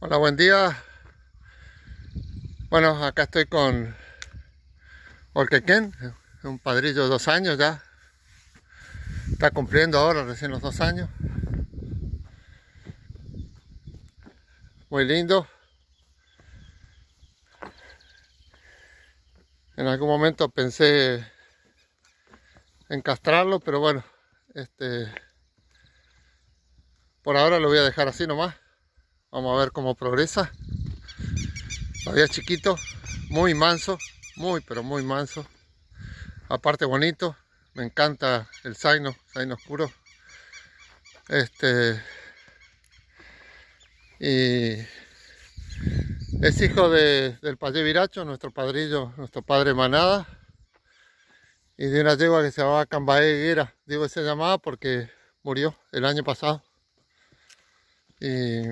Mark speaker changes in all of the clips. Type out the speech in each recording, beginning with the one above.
Speaker 1: Hola, buen día. Bueno, acá estoy con Ken un padrillo de dos años ya. Está cumpliendo ahora recién los dos años. Muy lindo. En algún momento pensé en castrarlo, pero bueno, este, por ahora lo voy a dejar así nomás. Vamos a ver cómo progresa. Todavía chiquito, muy manso, muy pero muy manso. Aparte bonito, me encanta el zaino, zaino oscuro. Este y es hijo de, del Padre Viracho, nuestro padrillo, nuestro padre Manada, y de una yegua que se llamaba Cambae Higuera. Digo se llamada porque murió el año pasado. Y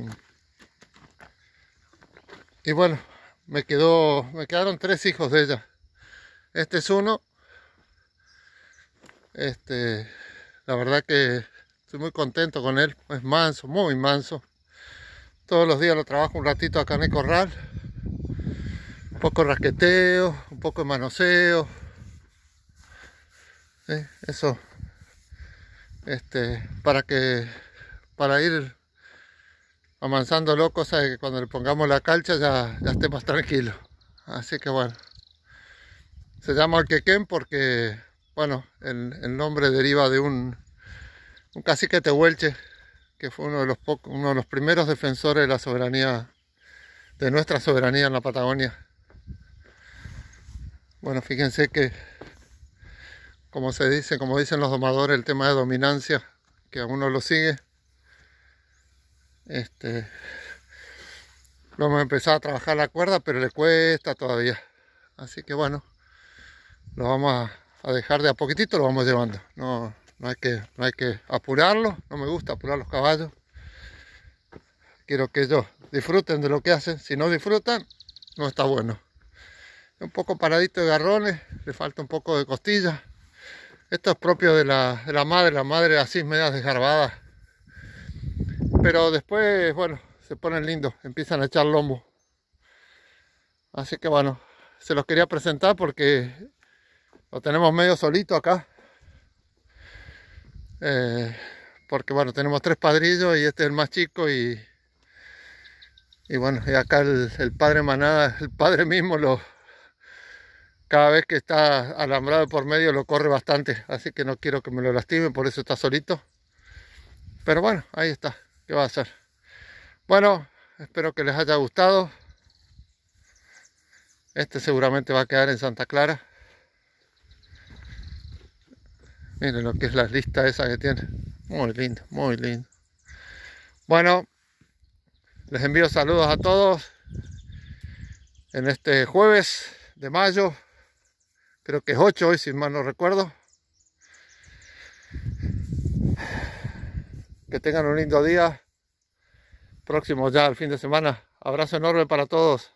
Speaker 1: y bueno, me quedó, me quedaron tres hijos de ella. Este es uno. Este, la verdad que estoy muy contento con él. Es manso, muy manso. Todos los días lo trabajo un ratito acá en el corral. Un poco de raqueteo, un poco de manoseo. Eso. Este, para que, para ir loco, cosa de que cuando le pongamos la calcha ya, ya esté más tranquilo. Así que bueno, se llama Alquequén porque, bueno, el, nombre deriva de un, un cacique tehuelche, que fue uno de, los uno de los primeros defensores de la soberanía, de nuestra soberanía en la Patagonia. Bueno, fíjense que, como se dice, como dicen los domadores, el tema de dominancia, que a uno lo sigue, este, vamos a empezar a trabajar la cuerda, pero le cuesta todavía. Así que bueno, lo vamos a, dejar de a poquitito, lo vamos llevando. No, hay que, hay que apurarlo, no me gusta apurar los caballos. Quiero que ellos disfruten de lo que hacen. Si no disfrutan, no está bueno. Un poco paradito de garrones, le falta un poco de costilla. Esto es propio de la, de la madre, la madre así media desgarbada pero después, bueno, se ponen lindos, empiezan a echar lombo. Así que bueno, se los quería presentar porque lo tenemos medio solito acá. Eh, porque bueno, tenemos tres padrillos y este es el más chico y, y bueno, y acá el, padre manada, el padre mismo cada vez que está alambrado por medio lo corre bastante, así que no quiero que me lo lastime, por eso está solito. Pero bueno, ahí está. ¿Qué va a ser? Bueno, espero que les haya gustado. Este seguramente va a quedar en Santa Clara. Miren lo que es la lista esa que tiene. Muy lindo, muy lindo. Bueno, les envío saludos a todos en este jueves de mayo. Creo que es 8 hoy, si mal no recuerdo. que tengan un lindo día. Próximo ya al fin de semana. Abrazo enorme para todos.